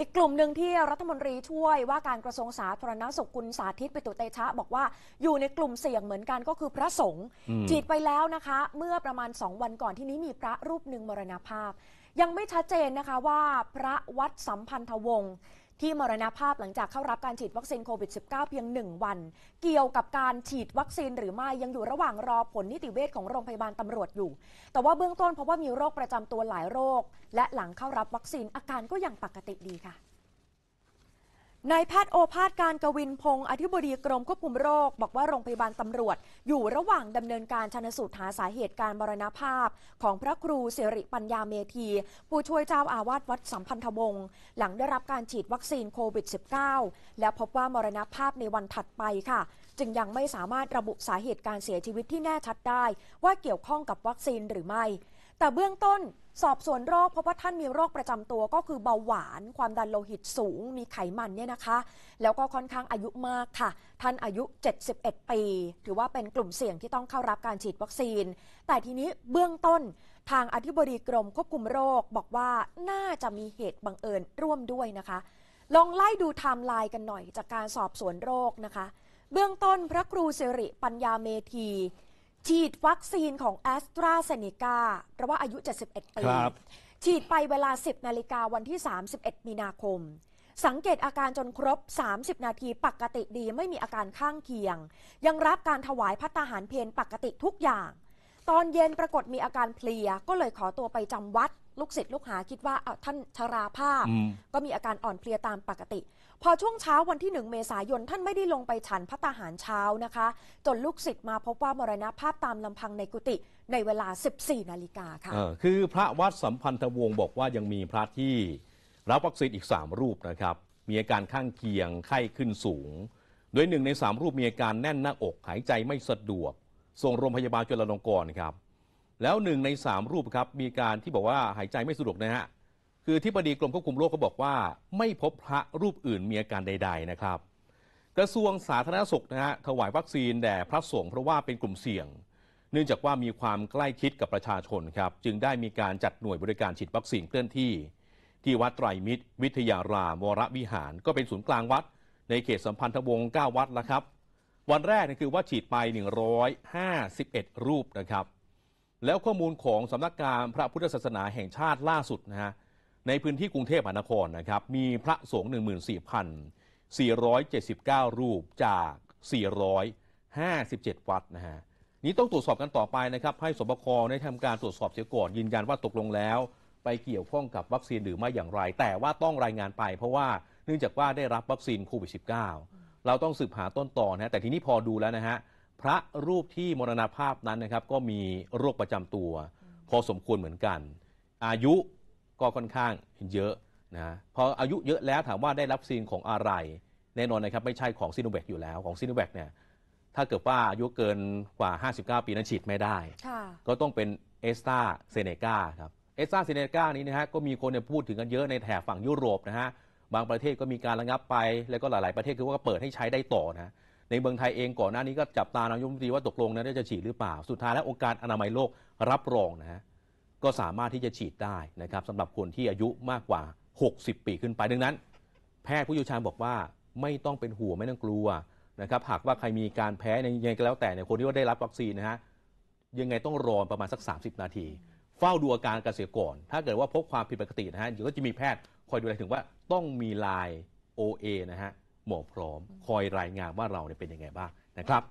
อีกกลุ่มหนึ่งที่รัฐมนตรีช่วยว่าการกระทรวงสาธารณสุขคุณสาธิตปิตุเตชะบอกว่าอยู่ในกลุ่มเสี่ยงเหมือนกันก็คือพระสงฆ์ฉีดไปแล้วนะคะเมื่อประมาณ 2 วันก่อนที่นี้มีพระรูปหนึ่งมรณภาพยังไม่ชัดเจนนะคะว่าพระวัดสัมพันธวงศ์ที่มรณภาพหลังจากเข้ารับการฉีดวัคซีนโควิด -19 เพียง 1 วัน เกี่ยวกับการฉีดวัคซีนหรือไม่ยังอยู่ระหว่างรอผลนิติเวชของโรงพยาบาลตำรวจอยู่ แต่ว่าเบื้องต้นเพราะว่ามีโรคประจำตัวหลายโรคและหลังเข้ารับวัคซีนอาการก็ยังปกติดีค่ะนายแพทย์โอภาสการกวินพงศ์อธิบดีกรมควบคุมโรคบอกว่าโรงพยาบาลตำรวจ อยู่ระหว่างดำเนินการชันสูตรหาสาเหตุการมรณภาพ ของพระครูเสริปัญญาเมธี ผู้ช่วยเจ้าอาวาสวัดสัมพันธวงศ์หลังได้รับการฉีดวัคซีนโควิด -19 แล้วพบว่ามรณภาพในวันถัดไปค่ะ จึงยังไม่สามารถระบุสาเหตุการเสียชีวิตที่แน่ชัดได้ ว่าเกี่ยวข้องกับวัคซีนหรือไม่แต่เบื้องต้นสอบสวนโรคเพราะว่าท่านมีโรคประจำตัวก็คือเบาหวาน ความดันโลหิตสูง มีไขมันเนี่ยนะคะ แล้วก็ค่อนข้างอายุมากค่ะ ท่านอายุ 71 ปี ถือว่าเป็นกลุ่มเสี่ยงที่ต้องเข้ารับการฉีดวัคซีน แต่ทีนี้เบื้องต้นทางอธิบดีกรมควบคุมโรคบอกว่าน่าจะมีเหตุบังเอิญร่วมด้วยนะคะ ลองไล่ดูไทม์ไลน์กันหน่อย จากการสอบสวนโรคนะคะ เบื้องต้นพระครูสิริปัญญาเมธีฉีดวัคซีนของแอสตราเซเนกาเระว่าอายุ 71 ปีฉีดไปเวลา 10นาฬิกาวันที่ 31มีนาคม สังเกตอาการจนครบ 30 นาทีปกติดีไม่มีอาการข้างเคียง ยังรับการถวายพัตตาหารเพนปกติทุกอย่าง ตอนเย็นปรากฏมีอาการเพลีย ก็เลยขอตัวไปจำวัด ลูกศิษย์ลูกหาคิดว่าท่านชราภาพก็มีอาการอ่อนเพลียตามปกติพอช่วงเช้าวันที่หนึ่งเมษายนท่านไม่ได้ลงไปฉันพระตาหารเช้านะคะ จนลูกศิษย์มาพบว่ามรณภาพตามลำพังในกุฏิในเวลา 14 นาฬิกาค่ะคือพระวัดสัมพันธวงศ์บอกว่ายังมีพระที่ รับวัคซีนอีก 3 รูปนะครับ มีอาการข้างเคียง ไข้ขึ้นสูง โดยหนึ่งใน 3 รูปมีอาการแน่นหน้าอกหายใจไม่สะดวกส่งโรงพยาบาลจุฬาลงกรณ์ครับ แล้วหนึ่งใน3รูปครับมีการที่บอกว่าหายใจไม่สะดวกนะฮะคือที่บดีกรมควบคุมโรคเขาบอกว่า ไม่พบพระรูปอื่นมีอาการใด ๆนะครับ กระทรวงสาธารณสุขนะฮะถวายวัคซีนแด่พระสงฆ์เพราะว่าเป็นกลุ่มเสี่ยง เนื่องจากว่ามีความใกล้ชิดกับประชาชนครับ จึงได้มีการจัดหน่วยบริการฉีดวัคซีนเคลื่อนที่ ที่วัดไตรมิตร วิทยารามวรวิหาร ก็เป็นศูนย์กลางวัดในเขตสัมพันธวงศ์9วัดแล้วครับ วันแรกนี่คือว่าฉีดไป 151 รูปนะครับ แล้วข้อมูลของสำนักงานพระพุทธศาสนาแห่งชาติล่าสุดนะฮะในพื้นที่กรุงเทพมหานครนะครับ มีพระสงฆ์14,479 รูปจาก457 วัดนะฮะนี้ต้องตรวจสอบกันต่อไปนะครับ ให้สบคได้ทำการตรวจสอบเสียก่อนยืนยันว่าตกลงแล้ว ไปเกี่ยวข้องกับวัคซีนหรือไม่อย่างไร แต่ว่าต้องรายงานไปเพราะว่าเนื่องจากว่าได้รับวัคซีนโควิด -19 เราต้องสืบหาต้นตอนะแต่ทีนี้พอดูแล้วนะฮะพระรูปที่มรณภาพนั้นนะครับก็มีโรคประจำตัว พอสมควรเหมือนกัน อายุก็ค่อนข้างเยอะนะพออายุเยอะแล้วถามว่าได้รับซีนของอะไร แน่นอนนะครับ ไม่ใช่ของซีโนแวคอยู่แล้วของซีโนแวคเนี่ยถ้าเกิดว่าอายุเกินกว่า 59 ปีนั้นฉีดไม่ได้ก็ต้องเป็นเอสตาเซเนกาครับเอสตาเซเนกานี้นะฮะก็มีคนพูดถึงกันเยอะในแถบฝั่งยุโรปนะฮะบางประเทศก็มีการระงับไป แล้วก็หลายๆประเทศคือว่าเปิดให้ใช้ได้ต่อนะ ในเมืองไทยเองก่อนหน้านี้ก็จับตานายกรัฐมนตรีว่าตกลงนะจะฉีดหรือเปล่า สุดท้ายแล้วองค์การอนามัยโลกรับรองนะฮะก็สามารถที่จะฉีดได้นะครับสำหรับคนที่อายุมากกว่า 60 ปีขึ้นไปดังนั้น แพทย์ผู้เชี่ยวชาญบอกว่าไม่ต้องเป็นห่วงไม่ต้องกลัวนะครับหากว่าใครมีการแพ้ยังไงก็แล้ว แต่เนี่ยคนที่ว่าได้รับวัคซีนนะฮะยังไงต้องรอประมาณสัก 30 นาที เฝ้าดูอาการกระเสียก่อน ถ้าเกิดว่าพบความผิดปกตินะฮะเดี๋ยวก็จะมีแพทย์คอยดูแลถึงว่าต้องมีลาย OA นะฮะหมอพร้อมคอยรายงานว่าเราเนี่ยเป็นยังไงบ้างนะครับ